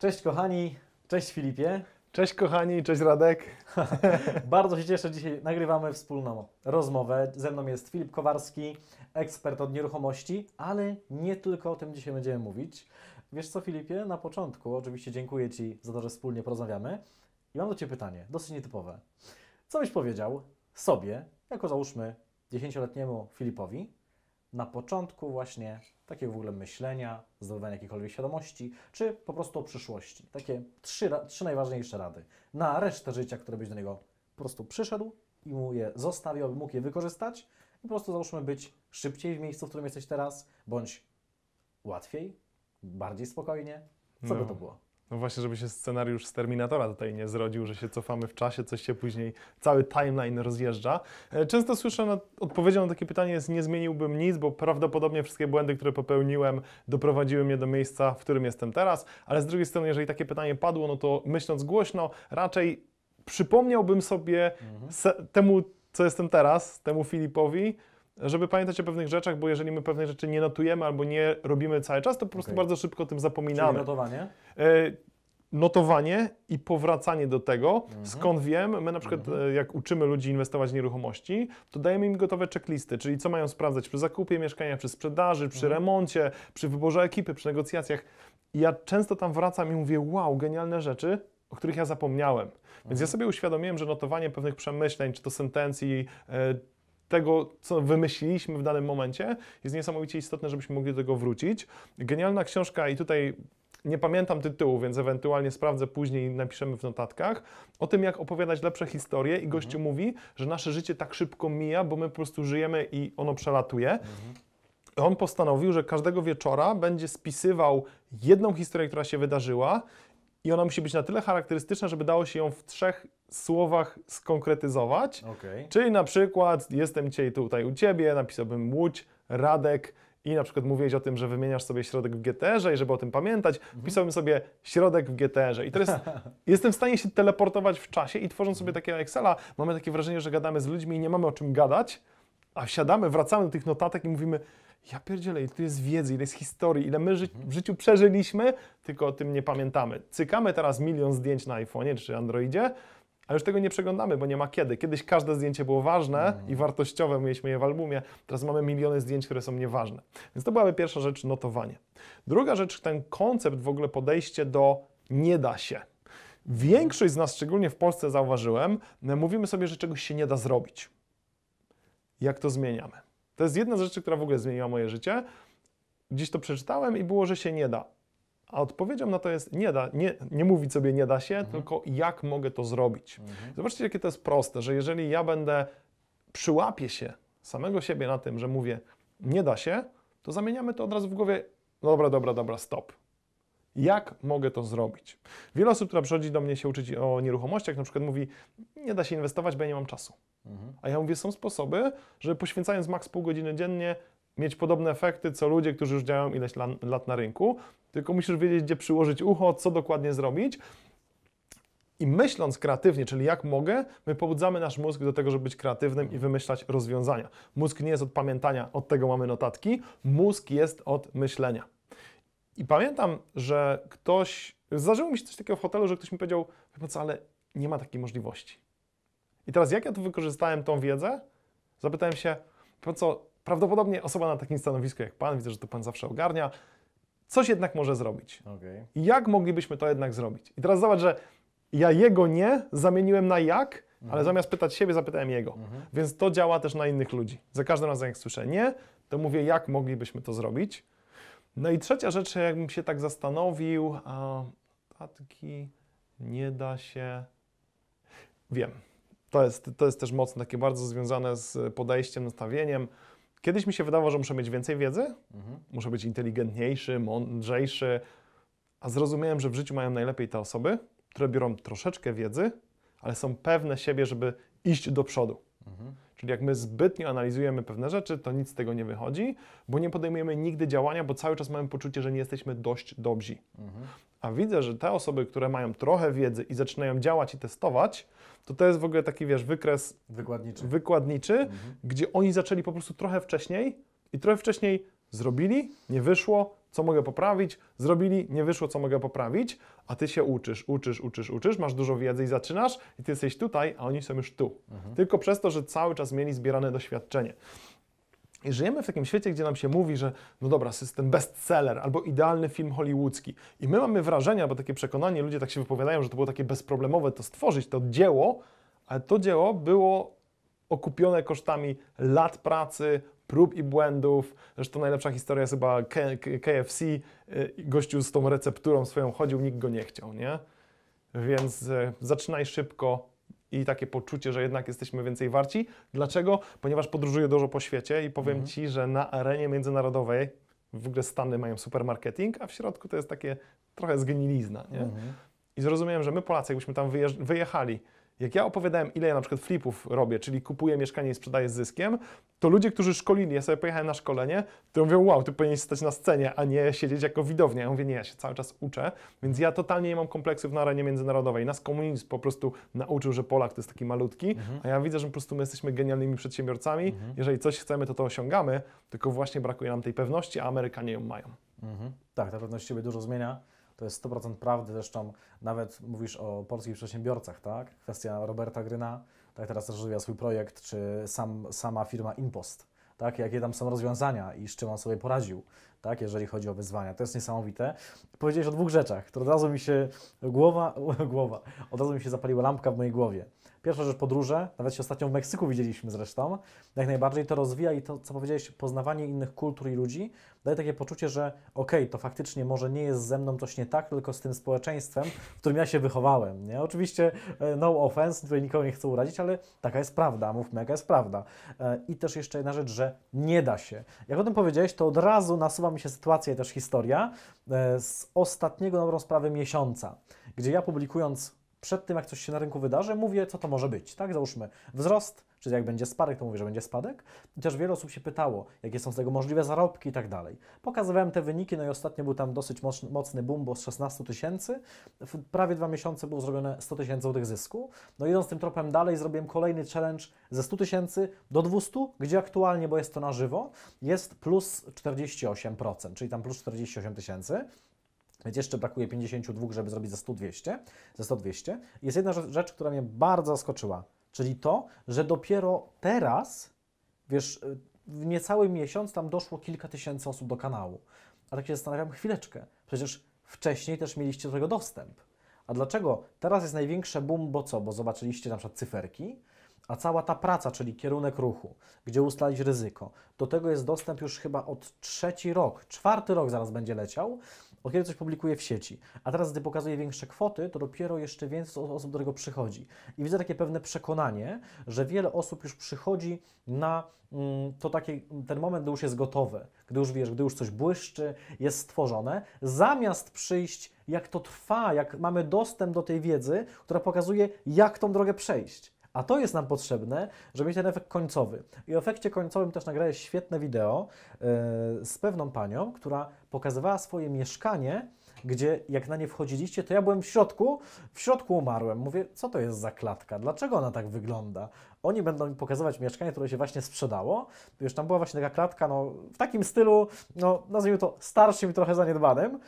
Cześć kochani, cześć Filipie. Cześć kochani, cześć Radek. Bardzo się cieszę, dzisiaj nagrywamy wspólną rozmowę. Ze mną jest Filip Kowarski, ekspert od nieruchomości, ale nie tylko o tym dzisiaj będziemy mówić. Wiesz co Filipie, na początku oczywiście dziękuję Ci za to, że wspólnie porozmawiamy i mam do Ciebie pytanie, dosyć nietypowe. Co byś powiedział sobie, jako załóżmy 10-letniemu Filipowi, na początku właśnie takiego w ogóle myślenia, zdobywania jakiejkolwiek świadomości, czy po prostu o przyszłości. Takie trzy, trzy najważniejsze rady na resztę życia, które byś do niego po prostu przyszedł i mu je zostawił, aby mógł je wykorzystać i po prostu załóżmy być szybciej w miejscu, w którym jesteś teraz, bądź łatwiej, bardziej spokojnie. Co no. by to było? No właśnie, żeby się scenariusz z Terminatora tutaj nie zrodził, że się cofamy w czasie, coś się później, cały timeline rozjeżdża. E, często słyszę, na, odpowiedzią na takie pytanie jest nie zmieniłbym nic, bo prawdopodobnie wszystkie błędy, które popełniłem, doprowadziły mnie do miejsca, w którym jestem teraz, ale z drugiej strony, jeżeli takie pytanie padło, no to myśląc głośno, raczej przypomniałbym sobie mhm. temu, co jestem teraz, temu Filipowi, żeby pamiętać o pewnych rzeczach, bo jeżeli my pewnych rzeczy nie notujemy albo nie robimy cały czas, to po prostu okay. bardzo szybko o tym zapominamy. Czyli notowanie? E, notowanie i powracanie do tego, mhm. skąd wiem, my na przykład mhm. E, jak uczymy ludzi inwestować w nieruchomości, to dajemy im gotowe checklisty, czyli co mają sprawdzać przy zakupie mieszkania, przy sprzedaży, przy mhm. remoncie, przy wyborze ekipy, przy negocjacjach. I ja często tam wracam i mówię, wow, genialne rzeczy, o których ja zapomniałem. Więc ja mhm. sobie uświadomiłem, że notowanie pewnych przemyśleń, czy to sentencji, e, tego, co wymyśliliśmy w danym momencie, jest niesamowicie istotne, żebyśmy mogli do tego wrócić. Genialna książka i tutaj nie pamiętam tytułu, więc ewentualnie sprawdzę później i napiszemy w notatkach o tym, jak opowiadać lepsze historie. I gościu mhm. mówi, że nasze życie tak szybko mija, bo my po prostu żyjemy i ono przelatuje. Mhm. On postanowił, że każdego wieczora będzie spisywał jedną historię, która się wydarzyła, i ona musi być na tyle charakterystyczna, żeby dało się ją w trzech słowach skonkretyzować. Okay. Czyli na przykład jestem dzisiaj tutaj u Ciebie, napisałbym Łódź, Radek i na przykład mówiłeś o tym, że wymieniasz sobie środek w GTR-ze i żeby o tym pamiętać, mhm. sobie środek w GTR-ze i teraz jestem w stanie się teleportować w czasie i tworząc sobie takiego Excela mamy takie wrażenie, że gadamy z ludźmi i nie mamy o czym gadać, a siadamy, wracamy do tych notatek i mówimy ja pierdzielę, tu jest wiedzy, ile jest historii, ile my ży mhm. w życiu przeżyliśmy, tylko o tym nie pamiętamy. Cykamy teraz milion zdjęć na iPhone'ie czy Androidzie, a już tego nie przeglądamy, bo nie ma kiedy. Kiedyś każde zdjęcie było ważne mhm. i wartościowe, mieliśmy je w albumie, teraz mamy miliony zdjęć, które są nieważne. Więc to byłaby pierwsza rzecz, notowanie. Druga rzecz, ten koncept, w ogóle podejście do nie da się. Większość z nas, szczególnie w Polsce zauważyłem, mówimy sobie, że czegoś się nie da zrobić. Jak to zmieniamy? To jest jedna z rzeczy, która w ogóle zmieniła moje życie. Dziś to przeczytałem i było, że się nie da. A odpowiedzią na to jest nie da, nie, nie mówić sobie nie da się, mhm. tylko jak mogę to zrobić. Mhm. Zobaczcie, jakie to jest proste, że jeżeli ja będę, przyłapię się samego siebie na tym, że mówię nie da się, to zamieniamy to od razu w głowie, no dobra, dobra, dobra, stop. Jak mogę to zrobić? Wiele osób, która przychodzi do mnie się uczyć o nieruchomościach, na przykład mówi, nie da się inwestować, bo ja nie mam czasu. Mhm. A ja mówię, są sposoby, żeby poświęcając maks pół godziny dziennie mieć podobne efekty, co ludzie, którzy już działają ileś lat na rynku, tylko musisz wiedzieć, gdzie przyłożyć ucho, co dokładnie zrobić. I myśląc kreatywnie, czyli jak mogę, my pobudzamy nasz mózg do tego, żeby być kreatywnym i wymyślać rozwiązania. Mózg nie jest od pamiętania, od tego mamy notatki. Mózg jest od myślenia. I pamiętam, że ktoś, zdarzyło mi się coś takiego w hotelu, że ktoś mi powiedział, no co, ale nie ma takiej możliwości. I teraz jak ja tu wykorzystałem tą wiedzę? Zapytałem się, po co, prawdopodobnie osoba na takim stanowisku jak Pan, widzę, że to Pan zawsze ogarnia, coś jednak może zrobić. Okay. Jak moglibyśmy to jednak zrobić? I teraz zobacz, że ja jego nie zamieniłem na jak, mhm. ale zamiast pytać siebie, zapytałem jego. Mhm. Więc to działa też na innych ludzi. Za każdym razem, jak słyszę nie, to mówię, jak moglibyśmy to zrobić no i trzecia rzecz, jakbym się tak zastanowił, a tatki nie da się. Wiem. To jest, to jest też mocno takie bardzo związane z podejściem, nastawieniem. Kiedyś mi się wydawało, że muszę mieć więcej wiedzy, mhm. muszę być inteligentniejszy, mądrzejszy, a zrozumiałem, że w życiu mają najlepiej te osoby, które biorą troszeczkę wiedzy, ale są pewne siebie, żeby iść do przodu. Mhm. Czyli jak my zbytnio analizujemy pewne rzeczy, to nic z tego nie wychodzi, bo nie podejmujemy nigdy działania, bo cały czas mamy poczucie, że nie jesteśmy dość dobrzy. Mhm. A widzę, że te osoby, które mają trochę wiedzy i zaczynają działać i testować, to to jest w ogóle taki, wiesz, wykres wykładniczy, wykładniczy mhm. gdzie oni zaczęli po prostu trochę wcześniej i trochę wcześniej zrobili, nie wyszło, co mogę poprawić, zrobili, nie wyszło, co mogę poprawić, a ty się uczysz, uczysz, uczysz, uczysz, masz dużo wiedzy i zaczynasz, i ty jesteś tutaj, a oni są już tu. Mhm. Tylko przez to, że cały czas mieli zbierane doświadczenie. I żyjemy w takim świecie, gdzie nam się mówi, że no dobra, system bestseller albo idealny film hollywoodzki. I my mamy wrażenie, albo takie przekonanie, ludzie tak się wypowiadają, że to było takie bezproblemowe to stworzyć, to dzieło, ale to dzieło było okupione kosztami lat pracy, prób i błędów. Zresztą najlepsza historia jest chyba KFC. Y, gościu z tą recepturą swoją chodził, nikt go nie chciał, nie? Więc e, zaczynaj szybko i takie poczucie, że jednak jesteśmy więcej warci. Dlaczego? Ponieważ podróżuję dużo po świecie i powiem mhm. Ci, że na arenie międzynarodowej w ogóle Stany mają supermarketing, a w środku to jest takie trochę zgnilizna, nie? Mhm. I zrozumiałem, że my Polacy, jakbyśmy tam wyjechali, jak ja opowiadałem, ile ja na przykład flipów robię, czyli kupuję mieszkanie i sprzedaję z zyskiem, to ludzie, którzy szkolili, ja sobie pojechałem na szkolenie, to mówią, wow, ty powinieneś stać na scenie, a nie siedzieć jako widownia. Ja mówię, nie, ja się cały czas uczę, więc ja totalnie nie mam kompleksów na arenie międzynarodowej. Nas komunizm po prostu nauczył, że Polak to jest taki malutki, mhm. a ja widzę, że po prostu my jesteśmy genialnymi przedsiębiorcami. Mhm. Jeżeli coś chcemy, to to osiągamy, tylko właśnie brakuje nam tej pewności, a Amerykanie ją mają. Mhm. Tak, ta pewność siebie dużo zmienia to jest 100% prawdy, zresztą nawet mówisz o polskich przedsiębiorcach, tak? Kwestia Roberta Gryna, tak teraz rozwija swój projekt, czy sam, sama firma Impost, tak? Jakie tam są rozwiązania i z czym on sobie poradził, tak? Jeżeli chodzi o wyzwania. To jest niesamowite. Powiedziałeś o dwóch rzeczach, które od razu mi się głowa, głowa, od razu mi się zapaliła lampka w mojej głowie. Pierwsza rzecz podróże, nawet się ostatnio w Meksyku widzieliśmy zresztą, jak najbardziej to rozwija i to, co powiedziałeś, poznawanie innych kultur i ludzi daje takie poczucie, że okej, okay, to faktycznie może nie jest ze mną coś nie tak, tylko z tym społeczeństwem, w którym ja się wychowałem. Nie? Oczywiście e, no offense, tutaj nikogo nie chcę urazić, ale taka jest prawda, mówmy jaka jest prawda. E, I też jeszcze jedna rzecz, że nie da się. Jak o tym powiedziałeś, to od razu nasuwa mi się sytuacja i też historia e, z ostatniego, na dobrą sprawę, miesiąca, gdzie ja publikując przed tym, jak coś się na rynku wydarzy, mówię, co to może być, tak? Załóżmy wzrost, czy jak będzie spadek, to mówię, że będzie spadek. Chociaż wiele osób się pytało, jakie są z tego możliwe zarobki i tak dalej. Pokazywałem te wyniki, no i ostatnio był tam dosyć mocny boom, bo z 16 tysięcy w prawie dwa miesiące było zrobione 100 tysięcy złotych zysku. No idąc tym tropem dalej, zrobiłem kolejny challenge ze 100 tysięcy do 200, gdzie aktualnie, bo jest to na żywo, jest plus 48%, czyli tam plus 48 tysięcy. Więc jeszcze brakuje 52, żeby zrobić za 100 200, ze 100 200. Jest jedna rzecz, która mnie bardzo zaskoczyła, czyli to, że dopiero teraz, wiesz, w niecały miesiąc tam doszło kilka tysięcy osób do kanału. A tak się zastanawiam, chwileczkę, przecież wcześniej też mieliście do tego dostęp. A dlaczego teraz jest największe boom, bo co? Bo zobaczyliście na przykład cyferki, a cała ta praca, czyli kierunek ruchu, gdzie ustalić ryzyko, do tego jest dostęp już chyba od trzeci rok, czwarty rok zaraz będzie leciał, od kiedy coś publikuje w sieci, a teraz, gdy pokazuje większe kwoty, to dopiero jeszcze więcej osób do tego przychodzi. I widzę takie pewne przekonanie, że wiele osób już przychodzi na mm, to taki, ten moment, gdy już jest gotowe, gdy już wiesz, gdy już coś błyszczy, jest stworzone, zamiast przyjść, jak to trwa, jak mamy dostęp do tej wiedzy, która pokazuje, jak tą drogę przejść. A to jest nam potrzebne, żeby mieć ten efekt końcowy. I o efekcie końcowym też nagrałem świetne wideo e, z pewną panią, która pokazywała swoje mieszkanie, gdzie jak na nie wchodziliście, to ja byłem w środku, w środku umarłem. Mówię, co to jest za klatka? Dlaczego ona tak wygląda? Oni będą mi pokazywać mieszkanie, które się właśnie sprzedało. Już tam była właśnie taka klatka, no w takim stylu, no nazwijmy to starszym i trochę zaniedbanym.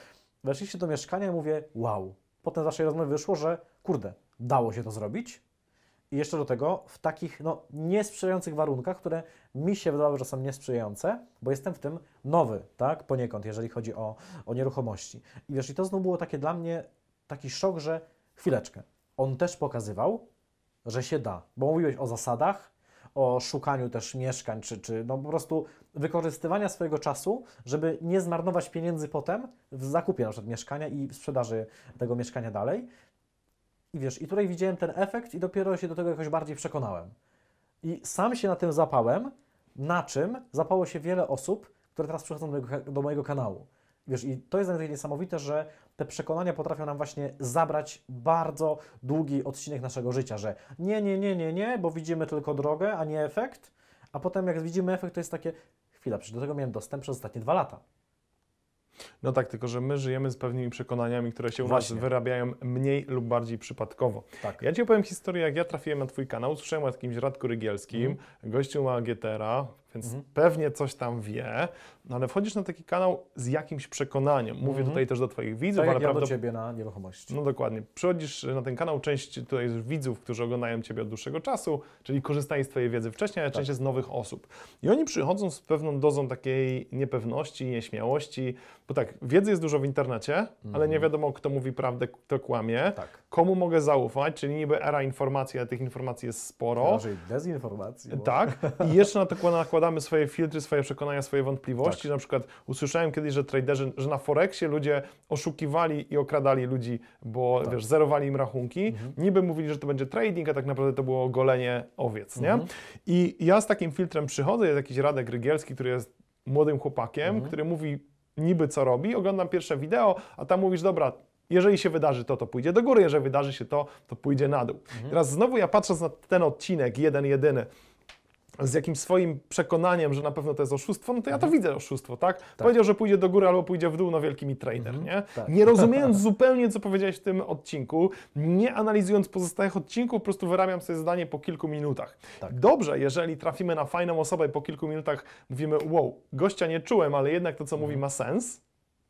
Weszliście do mieszkania i mówię, wow. Potem z waszej rozmowy wyszło, że kurde, dało się to zrobić, i jeszcze do tego w takich no, niesprzyjających warunkach, które mi się wydawały, że są niesprzyjające, bo jestem w tym nowy, tak, poniekąd, jeżeli chodzi o, o nieruchomości. I wiesz, i to znów było takie dla mnie taki szok, że chwileczkę, on też pokazywał, że się da, bo mówiłeś o zasadach, o szukaniu też mieszkań, czy, czy no po prostu wykorzystywania swojego czasu, żeby nie zmarnować pieniędzy potem w zakupie na przykład mieszkania i sprzedaży tego mieszkania dalej. I wiesz, i tutaj widziałem ten efekt i dopiero się do tego jakoś bardziej przekonałem. I sam się na tym zapałem, na czym zapało się wiele osób, które teraz przychodzą do mojego, do mojego kanału. Wiesz, i to jest na niesamowite, że te przekonania potrafią nam właśnie zabrać bardzo długi odcinek naszego życia, że nie, nie, nie, nie, nie, bo widzimy tylko drogę, a nie efekt, a potem jak widzimy efekt, to jest takie, chwila, przecież do tego miałem dostęp przez ostatnie dwa lata. No tak, tylko że my żyjemy z pewnymi przekonaniami, które się u nas wyrabiają mniej lub bardziej przypadkowo. Tak. Ja Ci opowiem historię, jak ja trafiłem na Twój kanał, Słyszałem o jakimś Radku Rygielskim, mm. gościu ma Getera, więc mhm. pewnie coś tam wie, no ale wchodzisz na taki kanał z jakimś przekonaniem. Mówię mhm. tutaj też do Twoich widzów, tak ale jak ja do Ciebie na nieruchomości. No dokładnie. Przychodzisz na ten kanał, część tutaj widzów, którzy oglądają Ciebie od dłuższego czasu, czyli korzystali z Twojej wiedzy wcześniej, ale tak. część jest z nowych osób. I oni przychodzą z pewną dozą takiej niepewności, nieśmiałości, bo tak, wiedzy jest dużo w internecie, mhm. ale nie mhm. wiadomo, kto mówi prawdę, kto kłamie. Tak komu mogę zaufać, czyli niby era informacji, ale tych informacji jest sporo. Raczej dezinformacji. Bo... Tak. I jeszcze na to nakładamy swoje filtry, swoje przekonania, swoje wątpliwości. Tak. Na przykład usłyszałem kiedyś, że traderzy, że na Forexie ludzie oszukiwali i okradali ludzi, bo tak. wiesz, zerowali im rachunki. Mhm. Niby mówili, że to będzie trading, a tak naprawdę to było golenie owiec, nie? Mhm. I ja z takim filtrem przychodzę, jest jakiś Radek Rygielski, który jest młodym chłopakiem, mhm. który mówi niby co robi, oglądam pierwsze wideo, a tam mówisz, dobra, jeżeli się wydarzy to, to pójdzie do góry, jeżeli wydarzy się to, to pójdzie na dół. Mhm. Teraz znowu ja patrząc na ten odcinek, jeden, jedyny, z jakimś swoim przekonaniem, że na pewno to jest oszustwo, no to ja to mhm. widzę oszustwo, tak? tak. Powiedział, że pójdzie do góry albo pójdzie w dół, no wielki mi trader, mhm, nie? Tak. Nie rozumiejąc zupełnie, co powiedziałeś w tym odcinku, nie analizując pozostałych odcinków, po prostu wyrabiam sobie zdanie po kilku minutach. Tak. Dobrze, jeżeli trafimy na fajną osobę i po kilku minutach mówimy, wow, gościa nie czułem, ale jednak to, co mhm. mówi, ma sens,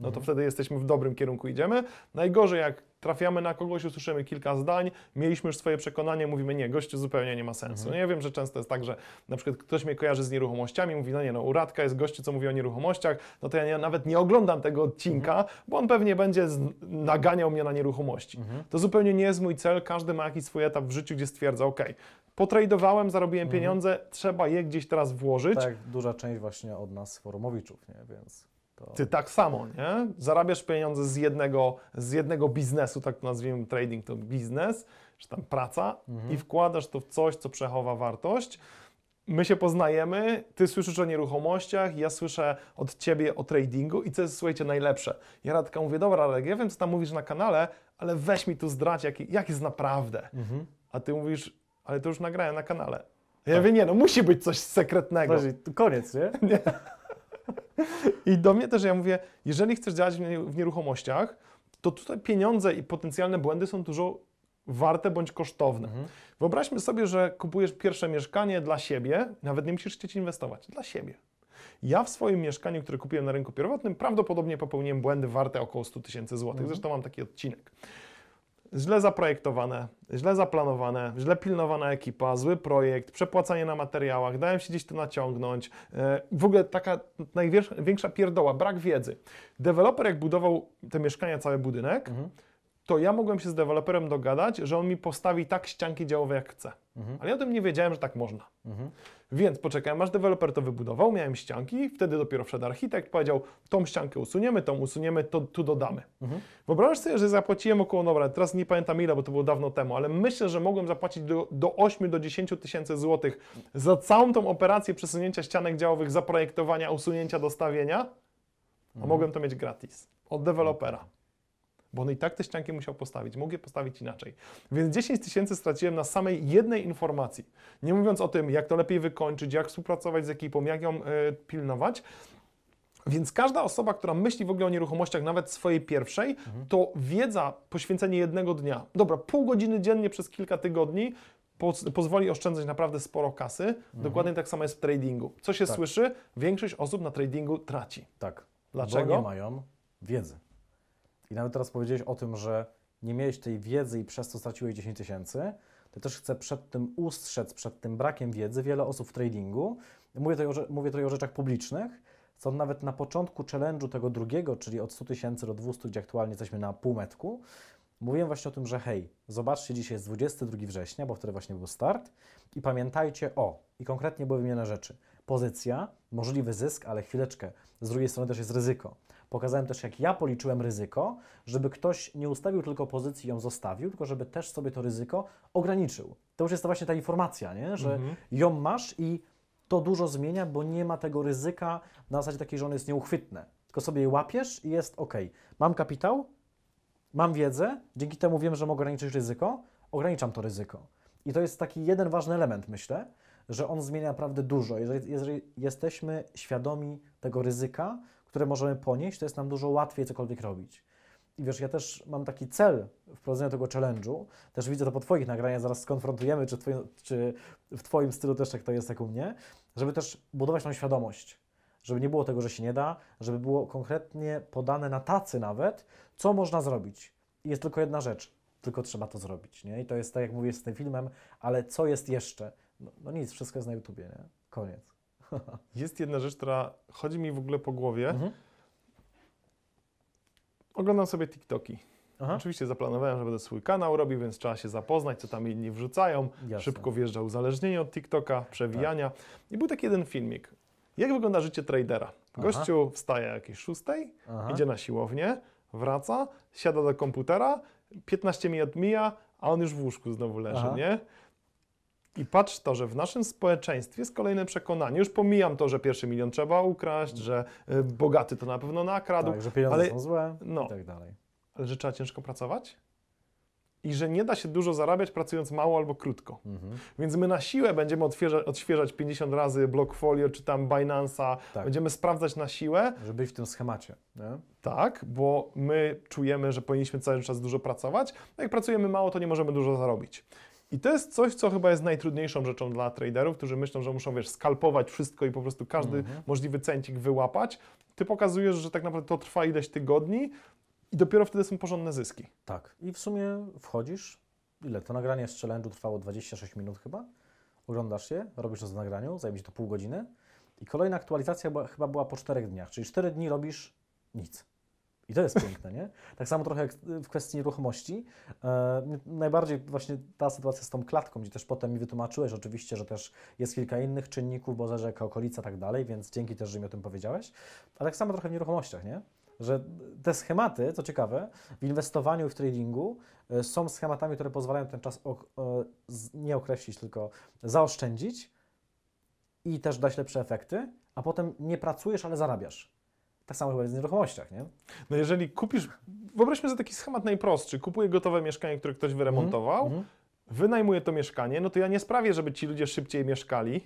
no to mhm. wtedy jesteśmy w dobrym kierunku, idziemy. Najgorzej, jak trafiamy na kogoś, usłyszymy kilka zdań, mieliśmy już swoje przekonanie, mówimy, nie, gościu zupełnie nie ma sensu. Mhm. No ja wiem, że często jest tak, że na przykład ktoś mnie kojarzy z nieruchomościami, mówi, no nie, no Uradka jest gościu, co mówi o nieruchomościach, no to ja nie, nawet nie oglądam tego odcinka, mhm. bo on pewnie będzie naganiał mnie na nieruchomości. Mhm. To zupełnie nie jest mój cel, każdy ma jakiś swój etap w życiu, gdzie stwierdza, ok, potrajdowałem, zarobiłem mhm. pieniądze, trzeba je gdzieś teraz włożyć. Tak, duża część właśnie od nas forumowiczów, nie? więc... To... Ty tak samo, nie? Zarabiasz pieniądze z jednego, z jednego biznesu, tak to nazwijmy, trading to biznes, czy tam praca, mhm. i wkładasz to w coś, co przechowa wartość. My się poznajemy, ty słyszysz o nieruchomościach, ja słyszę od ciebie o tradingu i co jest, słuchajcie, najlepsze. Ja Radka mówię, dobra Radek, ja wiem, co tam mówisz na kanale, ale weź mi tu zdrać, jak, jak jest naprawdę. Mhm. A ty mówisz, ale to już nagrałem na kanale. Ja tak. wiem, nie no, musi być coś sekretnego. koniec, nie? nie. I do mnie też ja mówię, jeżeli chcesz działać w nieruchomościach, to tutaj pieniądze i potencjalne błędy są dużo warte bądź kosztowne. Mhm. Wyobraźmy sobie, że kupujesz pierwsze mieszkanie dla siebie, nawet nie musisz chcieć inwestować, dla siebie. Ja w swoim mieszkaniu, które kupiłem na rynku pierwotnym, prawdopodobnie popełniłem błędy warte około 100 tysięcy złotych. Mhm. Zresztą mam taki odcinek źle zaprojektowane, źle zaplanowane, źle pilnowana ekipa, zły projekt, przepłacanie na materiałach, dałem się gdzieś to naciągnąć. E, w ogóle taka największa pierdoła, brak wiedzy. Deweloper jak budował te mieszkania, cały budynek, mhm. to ja mogłem się z deweloperem dogadać, że on mi postawi tak ścianki działowe jak chce. Mhm. Ale ja o tym nie wiedziałem, że tak można. Mhm. Więc poczekałem, aż deweloper to wybudował, miałem ścianki, wtedy dopiero wszedł architekt, powiedział, tą ściankę usuniemy, tą usuniemy, to tu dodamy. Mhm. Wyobraź sobie, że zapłaciłem około, dobra, teraz nie pamiętam ile, bo to było dawno temu, ale myślę, że mogłem zapłacić do, do 8 do 10 tysięcy złotych za całą tą operację przesunięcia ścianek działowych, zaprojektowania, usunięcia, dostawienia, a mhm. mogłem to mieć gratis od dewelopera bo on i tak te ścianki musiał postawić, mógł je postawić inaczej. Więc 10 tysięcy straciłem na samej jednej informacji. Nie mówiąc o tym, jak to lepiej wykończyć, jak współpracować z ekipą, jak ją y, pilnować. Więc każda osoba, która myśli w ogóle o nieruchomościach, nawet swojej pierwszej, mhm. to wiedza, poświęcenie jednego dnia, dobra, pół godziny dziennie przez kilka tygodni, pozwoli oszczędzać naprawdę sporo kasy. Mhm. Dokładnie tak samo jest w tradingu. Co się tak. słyszy? Większość osób na tradingu traci. Tak. Dlaczego? Bo nie mają wiedzy. I nawet teraz powiedziałeś o tym, że nie miałeś tej wiedzy i przez to straciłeś 10 tysięcy, to też chcę przed tym ustrzec, przed tym brakiem wiedzy wiele osób w tradingu. Mówię tutaj o, mówię tutaj o rzeczach publicznych, co nawet na początku challenge'u tego drugiego, czyli od 100 tysięcy do 200, gdzie aktualnie jesteśmy na półmetku, mówiłem właśnie o tym, że hej, zobaczcie, dzisiaj jest 22 września, bo wtedy właśnie był start i pamiętajcie o, i konkretnie były wymienione rzeczy, pozycja, możliwy zysk, ale chwileczkę, z drugiej strony też jest ryzyko. Pokazałem też, jak ja policzyłem ryzyko, żeby ktoś nie ustawił tylko pozycji i ją zostawił, tylko żeby też sobie to ryzyko ograniczył. To już jest właśnie ta informacja, nie? że mhm. ją masz i to dużo zmienia, bo nie ma tego ryzyka na zasadzie takiej, że ono jest nieuchwytne. Tylko sobie je łapiesz i jest ok. Mam kapitał, mam wiedzę, dzięki temu wiem, że mogę ograniczyć ryzyko, ograniczam to ryzyko. I to jest taki jeden ważny element, myślę, że on zmienia naprawdę dużo. Jeżeli, jeżeli jesteśmy świadomi tego ryzyka, które możemy ponieść, to jest nam dużo łatwiej cokolwiek robić. I wiesz, ja też mam taki cel wprowadzenia tego challenge'u. Też widzę to po Twoich nagraniach, zaraz skonfrontujemy, czy, twoim, czy w Twoim stylu też tak to jest, jak u mnie, żeby też budować tą świadomość żeby nie było tego, że się nie da, żeby było konkretnie podane na tacy nawet, co można zrobić. I jest tylko jedna rzecz, tylko trzeba to zrobić, nie? I to jest tak, jak mówię z tym filmem, ale co jest jeszcze? No, no nic, wszystko jest na YouTubie, nie? Koniec. Jest jedna rzecz, która chodzi mi w ogóle po głowie. Mhm. Oglądam sobie TikToki. Aha. Oczywiście zaplanowałem, że będę swój kanał robił, więc trzeba się zapoznać, co tam inni wrzucają. Jasne. Szybko wjeżdża uzależnienie od TikToka, przewijania. Tak. I był taki jeden filmik. Jak wygląda życie tradera? Gościu Aha. wstaje jakieś szóstej, idzie na siłownię, wraca, siada do komputera, 15 minut mija, a on już w łóżku znowu leży, Aha. nie? I patrz to, że w naszym społeczeństwie jest kolejne przekonanie, już pomijam to, że pierwszy milion trzeba ukraść, że y, bogaty to na pewno nakradł. Tak, że pieniądze ale, są złe no, i tak dalej. Ale że trzeba ciężko pracować? i że nie da się dużo zarabiać pracując mało albo krótko. Mhm. Więc my na siłę będziemy odświeżać, odświeżać 50 razy Blockfolio czy tam Binance'a, tak. będziemy sprawdzać na siłę. Żeby być w tym schemacie. Nie? Tak, bo my czujemy, że powinniśmy cały czas dużo pracować, no jak pracujemy mało, to nie możemy dużo zarobić. I to jest coś, co chyba jest najtrudniejszą rzeczą dla traderów, którzy myślą, że muszą, wiesz, skalpować wszystko i po prostu każdy mhm. możliwy cencik wyłapać. Ty pokazujesz, że tak naprawdę to trwa ileś tygodni i dopiero wtedy są porządne zyski. Tak. I w sumie wchodzisz, ile? To nagranie z challenge'u trwało 26 minut chyba. Oglądasz je, robisz to z nagraniu, zajmie ci to pół godziny. I kolejna aktualizacja chyba była po 4 dniach, czyli 4 dni robisz nic. I to jest piękne, nie? Tak samo trochę jak w kwestii nieruchomości. E, najbardziej właśnie ta sytuacja z tą klatką, gdzie też potem mi wytłumaczyłeś oczywiście, że też jest kilka innych czynników, bo rzeka, okolica, tak dalej, więc dzięki też, że mi o tym powiedziałeś. Ale tak samo trochę w nieruchomościach, nie? Że te schematy, co ciekawe, w inwestowaniu i w tradingu e, są schematami, które pozwalają ten czas ok, e, z, nie określić, tylko zaoszczędzić i też dać lepsze efekty, a potem nie pracujesz, ale zarabiasz. Tak samo chyba jest w nieruchomościach, nie? No jeżeli kupisz, wyobraźmy sobie taki schemat najprostszy, kupuję gotowe mieszkanie, które ktoś mhm, wyremontował, mm -hmm. wynajmuję to mieszkanie, no to ja nie sprawię, żeby ci ludzie szybciej mieszkali,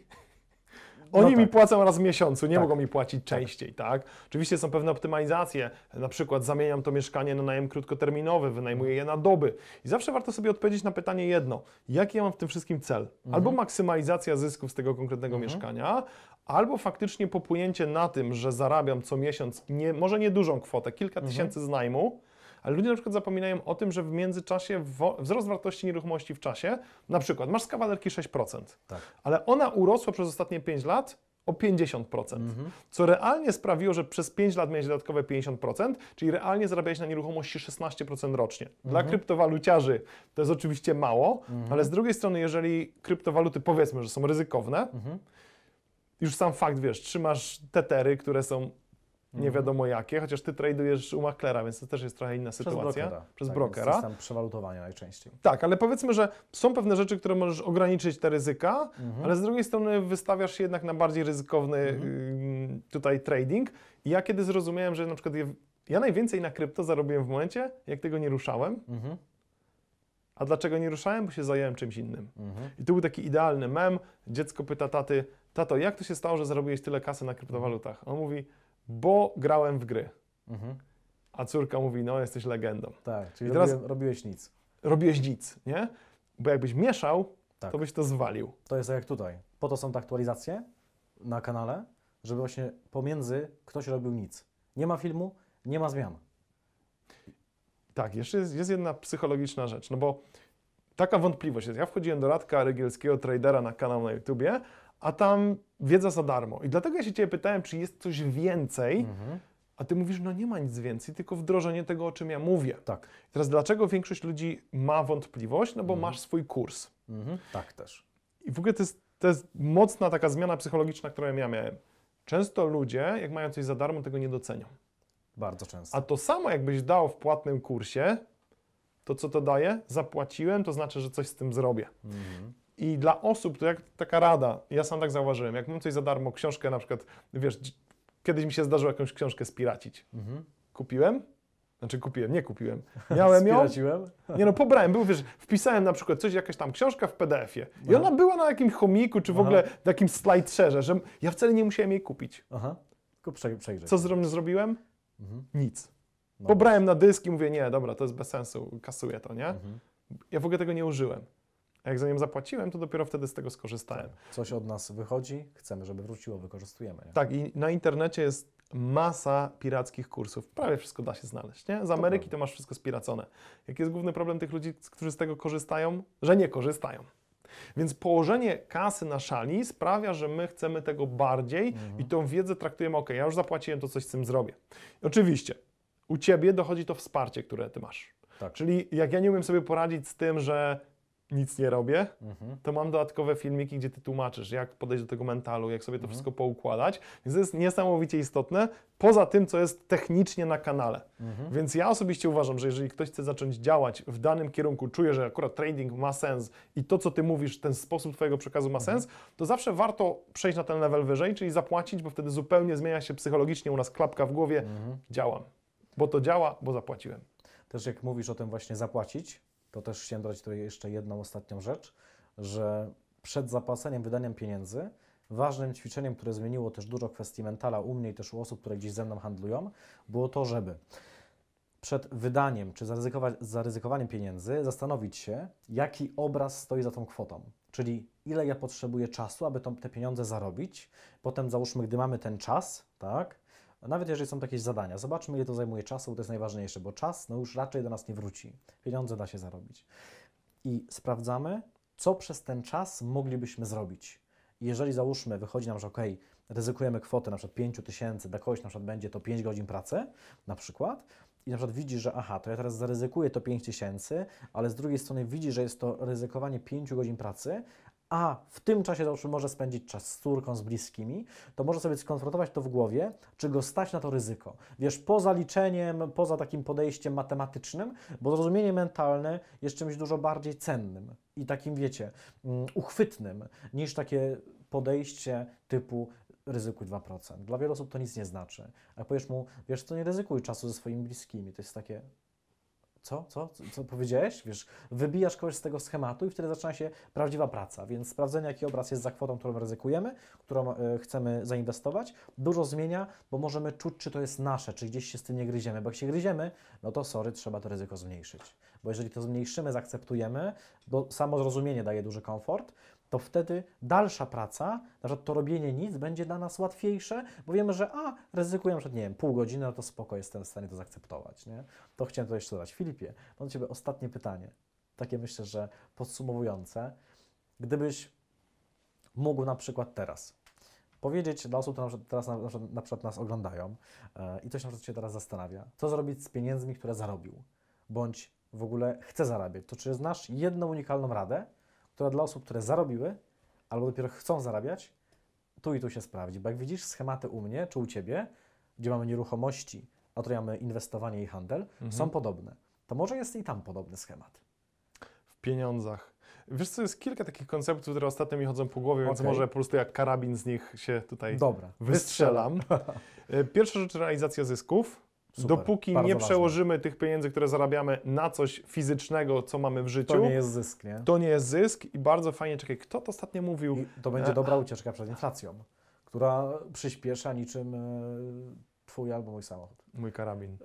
no Oni no tak. mi płacą raz w miesiącu, nie tak. mogą mi płacić tak. częściej, tak. tak? Oczywiście są pewne optymalizacje, na przykład zamieniam to mieszkanie na najem krótkoterminowy, wynajmuję je na doby. I zawsze warto sobie odpowiedzieć na pytanie jedno, jaki ja mam w tym wszystkim cel? Mhm. Albo maksymalizacja zysków z tego konkretnego mhm. mieszkania, albo faktycznie popłynięcie na tym, że zarabiam co miesiąc, nie, może nie dużą kwotę, kilka mhm. tysięcy z najmu, ale ludzie na przykład zapominają o tym, że w międzyczasie wzrost wartości nieruchomości w czasie, na przykład masz z kawalerki 6%, tak. ale ona urosła przez ostatnie 5 lat o 50%, mhm. co realnie sprawiło, że przez 5 lat miałeś dodatkowe 50%, czyli realnie zarabiałeś na nieruchomości 16% rocznie. Dla mhm. kryptowaluciarzy to jest oczywiście mało, mhm. ale z drugiej strony, jeżeli kryptowaluty powiedzmy, że są ryzykowne, mhm. już sam fakt, wiesz, trzymasz tetery, które są nie mhm. wiadomo jakie, chociaż ty tradujesz u maklera, więc to też jest trochę inna Przez sytuacja. Brokera. Przez tak, brokera. System przewalutowania najczęściej. Tak, ale powiedzmy, że są pewne rzeczy, które możesz ograniczyć te ryzyka, mhm. ale z drugiej strony wystawiasz się jednak na bardziej ryzykowny mhm. Y, tutaj trading. I ja kiedy zrozumiałem, że na przykład ja najwięcej na krypto zarobiłem w momencie, jak tego nie ruszałem. Mhm. A dlaczego nie ruszałem? Bo się zająłem czymś innym. Mhm. I to był taki idealny mem. Dziecko pyta taty, tato, jak to się stało, że zarobiłeś tyle kasy na kryptowalutach? On mówi, bo grałem w gry. Mhm. A córka mówi, no jesteś legendą. Tak, czyli teraz robiłem, robiłeś nic. Robiłeś nic, nie? Bo jakbyś mieszał, tak. to byś to zwalił. To jest tak jak tutaj. Po to są te aktualizacje na kanale, żeby właśnie pomiędzy ktoś robił nic. Nie ma filmu, nie ma zmian. Tak, jeszcze jest, jest jedna psychologiczna rzecz, no bo taka wątpliwość jest. Ja wchodziłem do Radka Rygielskiego, tradera na kanał na YouTubie, a tam wiedza za darmo. I dlatego ja się Ciebie pytałem, czy jest coś więcej, mhm. a Ty mówisz, no nie ma nic więcej, tylko wdrożenie tego, o czym ja mówię. Tak. teraz dlaczego większość ludzi ma wątpliwość? No bo mhm. masz swój kurs. Mhm. Tak też. I w ogóle to jest, to jest mocna taka zmiana psychologiczna, którą ja miałem. Często ludzie, jak mają coś za darmo, tego nie docenią. Bardzo często. A to samo, jakbyś dał w płatnym kursie, to co to daje? Zapłaciłem, to znaczy, że coś z tym zrobię. Mhm. I dla osób, to jak taka rada, ja sam tak zauważyłem, jak mam coś za darmo, książkę na przykład, wiesz, kiedyś mi się zdarzyło jakąś książkę spiracić. Mhm. Kupiłem, znaczy kupiłem, nie kupiłem. Miałem ją. Nie no, pobrałem. Był, wiesz, wpisałem na przykład coś, jakaś tam książka w PDF-ie. I Aha. ona była na jakimś chomiku, czy w Aha. ogóle w jakimś slajdsherze, że ja wcale nie musiałem jej kupić. Aha. Tylko przejrzeć. Co zro zrobiłem? Mhm. Nic. No pobrałem na dysk i mówię, nie, dobra, to jest bez sensu, kasuję to, nie? Mhm. Ja w ogóle tego nie użyłem. A jak za nią zapłaciłem, to dopiero wtedy z tego skorzystałem. Tak. Coś od nas wychodzi, chcemy, żeby wróciło, wykorzystujemy. Nie? Tak, i na internecie jest masa pirackich kursów. Prawie wszystko da się znaleźć, nie? Z Ameryki to masz wszystko spiracone. Jaki jest główny problem tych ludzi, którzy z tego korzystają? Że nie korzystają. Więc położenie kasy na szali sprawia, że my chcemy tego bardziej mhm. i tą wiedzę traktujemy, ok, ja już zapłaciłem, to coś z tym zrobię. I oczywiście, u Ciebie dochodzi to wsparcie, które Ty masz. Tak. Czyli jak ja nie umiem sobie poradzić z tym, że nic nie robię, mhm. to mam dodatkowe filmiki, gdzie ty tłumaczysz, jak podejść do tego mentalu, jak sobie to mhm. wszystko poukładać. Więc to jest niesamowicie istotne, poza tym, co jest technicznie na kanale. Mhm. Więc ja osobiście uważam, że jeżeli ktoś chce zacząć działać w danym kierunku, czuje, że akurat trading ma sens i to, co ty mówisz, ten sposób twojego przekazu ma mhm. sens, to zawsze warto przejść na ten level wyżej, czyli zapłacić, bo wtedy zupełnie zmienia się psychologicznie u nas klapka w głowie, mhm. działam, bo to działa, bo zapłaciłem. Też jak mówisz o tym właśnie zapłacić, to też chciałem dodać tutaj jeszcze jedną ostatnią rzecz, że przed zapłaceniem, wydaniem pieniędzy, ważnym ćwiczeniem, które zmieniło też dużo kwestii mentala u mnie i też u osób, które gdzieś ze mną handlują, było to, żeby przed wydaniem czy zaryzykowaniem pieniędzy zastanowić się, jaki obraz stoi za tą kwotą. Czyli ile ja potrzebuję czasu, aby tą, te pieniądze zarobić. Potem załóżmy, gdy mamy ten czas, tak, nawet jeżeli są jakieś zadania. Zobaczmy, ile to zajmuje czasu, bo to jest najważniejsze, bo czas no już raczej do nas nie wróci. Pieniądze da się zarobić. I sprawdzamy, co przez ten czas moglibyśmy zrobić. Jeżeli załóżmy, wychodzi nam, że ok, ryzykujemy kwotę na przykład 5 tysięcy, dla kogoś na przykład będzie to 5 godzin pracy na przykład, i na przykład widzi, że aha, to ja teraz zaryzykuję to 5 tysięcy, ale z drugiej strony widzi, że jest to ryzykowanie 5 godzin pracy, a w tym czasie załóżmy może spędzić czas z córką, z bliskimi, to może sobie skonfrontować to w głowie, czy go stać na to ryzyko. Wiesz, poza liczeniem, poza takim podejściem matematycznym, bo zrozumienie mentalne jest czymś dużo bardziej cennym i takim, wiecie, mm, uchwytnym niż takie podejście typu ryzykuj 2%. Dla wielu osób to nic nie znaczy. Ale powiesz mu, wiesz to nie ryzykuj czasu ze swoimi bliskimi. To jest takie, co, co, co, powiedziałeś? Wiesz, wybijasz kogoś z tego schematu i wtedy zaczyna się prawdziwa praca, więc sprawdzenie, jaki obraz jest za kwotą, którą ryzykujemy, którą y, chcemy zainwestować, dużo zmienia, bo możemy czuć, czy to jest nasze, czy gdzieś się z tym nie gryziemy, bo jak się gryziemy, no to sorry, trzeba to ryzyko zmniejszyć, bo jeżeli to zmniejszymy, zaakceptujemy, bo samo zrozumienie daje duży komfort, to wtedy dalsza praca, na to robienie nic będzie dla nas łatwiejsze, bo wiemy, że a, ryzykuję przed, nie wiem, pół godziny, no to spoko, jestem w stanie to zaakceptować, nie? To chciałem to jeszcze dodać. Filipie, mam do Ciebie ostatnie pytanie, takie myślę, że podsumowujące. Gdybyś mógł na przykład teraz powiedzieć dla osób, które teraz na, na, przykład nas oglądają e, i ktoś na przykład się teraz zastanawia, co zrobić z pieniędzmi, które zarobił, bądź w ogóle chce zarabiać, to czy znasz jedną unikalną radę, która dla osób, które zarobiły albo dopiero chcą zarabiać, tu i tu się sprawdzi. Bo jak widzisz schematy u mnie czy u Ciebie, gdzie mamy nieruchomości, a tutaj mamy inwestowanie i handel, mhm. są podobne. To może jest i tam podobny schemat. W pieniądzach. Wiesz co, jest kilka takich konceptów, które ostatnio mi chodzą po głowie, okay. więc może po prostu jak karabin z nich się tutaj Dobra, wystrzelam. E, pierwsza rzecz, realizacja zysków. Super, Dopóki nie przełożymy ważne. tych pieniędzy, które zarabiamy na coś fizycznego, co mamy w życiu. To nie jest zysk, nie? To nie jest zysk i bardzo fajnie, czekaj, kto to ostatnio mówił? I to będzie e, dobra ucieczka przed inflacją, która przyspiesza niczym e, twój albo mój samochód. Mój karabin.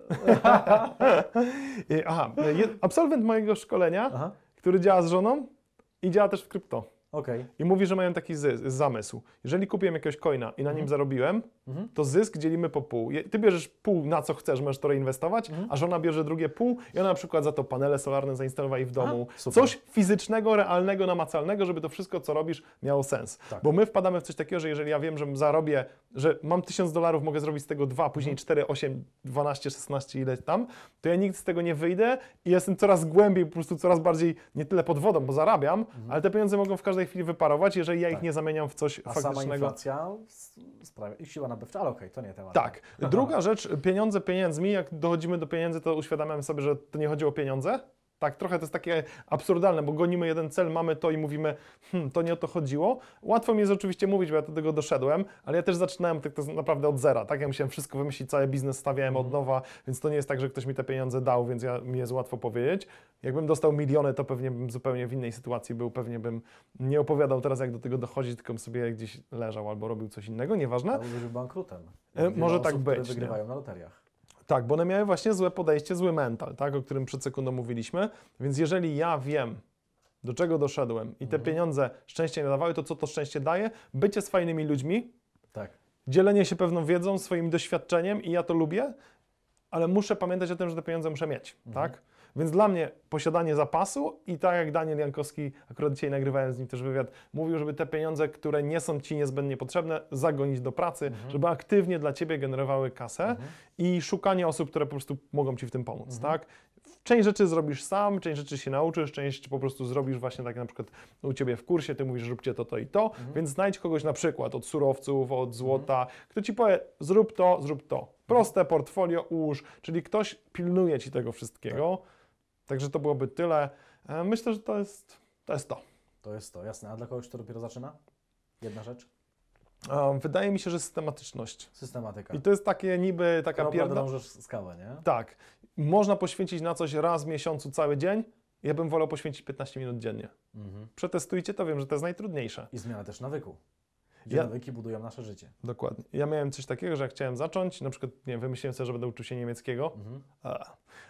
E, aha, absolwent mojego szkolenia, Aha. który działa z żoną i działa też w krypto. Okay. I mówi, że mają taki zysk, zamysł. Jeżeli kupiłem jakiegoś coina i na nim mhm. zarobiłem, mhm. to zysk dzielimy po pół. Ty bierzesz pół na co chcesz, możesz to reinwestować, mhm. a żona bierze drugie pół i ona na przykład za to panele solarne zainstalowa i w domu. coś fizycznego, realnego, namacalnego, żeby to wszystko, co robisz, miało sens. Tak. Bo my wpadamy w coś takiego, że jeżeli ja wiem, że zarobię, że mam 1000 dolarów, mogę zrobić z tego dwa, później mhm. cztery, osiem, dwanaście, szesnaście, ile tam, to ja nigdy z tego nie wyjdę i jestem coraz głębiej, po prostu coraz bardziej, nie tyle pod wodą, bo zarabiam, mhm. ale te pieniądze mogą w każdej każdej chwili wyparować, jeżeli ja tak. ich nie zamieniam w coś A faktycznego. Sama inflacja sprawia i siła nabywcza, ale okej, okay, to nie temat. Tak. Druga rzecz, pieniądze pieniędzmi. Jak dochodzimy do pieniędzy, to uświadamiam sobie, że to nie chodzi o pieniądze, tak, trochę to jest takie absurdalne, bo gonimy jeden cel, mamy to i mówimy, hmm, to nie o to chodziło. Łatwo mi jest oczywiście mówić, bo ja do tego doszedłem, ale ja też zaczynałem tak to naprawdę od zera, tak? Ja musiałem wszystko wymyślić, cały biznes stawiałem od mhm. nowa, więc to nie jest tak, że ktoś mi te pieniądze dał, więc ja, mi jest łatwo powiedzieć. Jakbym dostał miliony, to pewnie bym zupełnie w innej sytuacji był, pewnie bym nie opowiadał teraz, jak do tego dochodzi, tylko bym sobie gdzieś leżał albo robił coś innego, nieważne. Albo był bankrutem. E, Wiele może tak być. Które wygrywają nie? na loteriach. Tak, bo one miały właśnie złe podejście, zły mental, tak, o którym przed sekundą mówiliśmy. Więc jeżeli ja wiem, do czego doszedłem i te mhm. pieniądze szczęście nie dawały, to co to szczęście daje? Bycie z fajnymi ludźmi, tak. dzielenie się pewną wiedzą, swoim doświadczeniem i ja to lubię, ale muszę pamiętać o tym, że te pieniądze muszę mieć, mhm. tak? Więc dla mnie posiadanie zapasu i tak jak Daniel Jankowski, akurat dzisiaj nagrywałem z nim też wywiad, mówił, żeby te pieniądze, które nie są Ci niezbędnie potrzebne, zagonić do pracy, mhm. żeby aktywnie dla Ciebie generowały kasę mhm. i szukanie osób, które po prostu mogą Ci w tym pomóc, mhm. tak? Część rzeczy zrobisz sam, część rzeczy się nauczysz, część po prostu zrobisz właśnie tak jak na przykład u Ciebie w kursie, Ty mówisz róbcie to, to i to, mhm. więc znajdź kogoś na przykład od surowców, od mhm. złota, kto Ci powie zrób to, zrób to. Proste mhm. portfolio ułóż, czyli ktoś pilnuje Ci tego wszystkiego, tak Także to byłoby tyle. E, myślę, że to jest to. Jest to. to jest to, jasne. A dla kogoś, kto dopiero zaczyna? Jedna rzecz? E, wydaje mi się, że systematyczność. Systematyka. I to jest takie niby taka Kropla pierda... dążysz skałę, nie? Tak. Można poświęcić na coś raz w miesiącu cały dzień. Ja bym wolał poświęcić 15 minut dziennie. Mhm. Przetestujcie to, wiem, że to jest najtrudniejsze. I zmiana też nawyku gdzie ja, nawyki budują nasze życie. Dokładnie. Ja miałem coś takiego, że jak chciałem zacząć, na przykład nie, wymyśliłem sobie, że będę uczył się niemieckiego, mhm.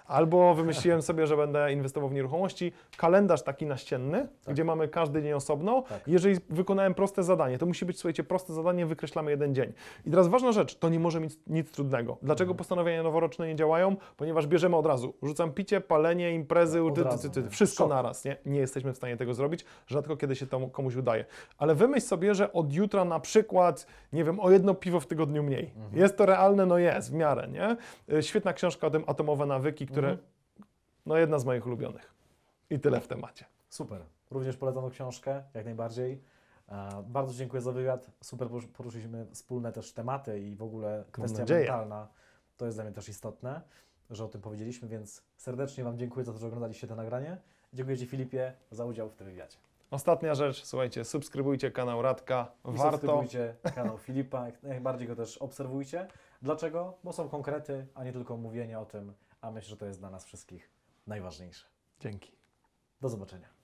albo wymyśliłem sobie, że będę inwestował w nieruchomości, kalendarz taki naścienny, tak. gdzie mamy każdy dzień osobno. Tak. Jeżeli wykonałem proste zadanie, to musi być, słuchajcie, proste zadanie, wykreślamy jeden dzień. I teraz ważna rzecz, to nie może mieć nic trudnego. Dlaczego mhm. postanowienia noworoczne nie działają? Ponieważ bierzemy od razu. Rzucam picie, palenie, imprezy, tak, ty, razu, ty, ty, wszystko naraz. Nie? nie jesteśmy w stanie tego zrobić. Rzadko kiedy się to komuś udaje. Ale wymyśl sobie, że od jutra na przykład, nie wiem, o jedno piwo w tygodniu mniej. Mhm. Jest to realne? No jest, w miarę, nie? Y, świetna książka o tym Atomowe nawyki, które, mhm. no jedna z moich ulubionych. I tyle w temacie. Super. Również polecam książkę, jak najbardziej. E, bardzo dziękuję za wywiad. Super poruszyliśmy wspólne też tematy i w ogóle kwestia mentalna. To jest dla mnie też istotne, że o tym powiedzieliśmy, więc serdecznie Wam dziękuję za to, że oglądaliście to nagranie. Dziękuję Ci Filipie za udział w tym wywiadzie. Ostatnia rzecz, słuchajcie, subskrybujcie kanał Radka. Warto. Subskrybujcie kanał Filipa, najbardziej go też obserwujcie. Dlaczego? Bo są konkrety, a nie tylko mówienie o tym, a myślę, że to jest dla nas wszystkich najważniejsze. Dzięki. Do zobaczenia.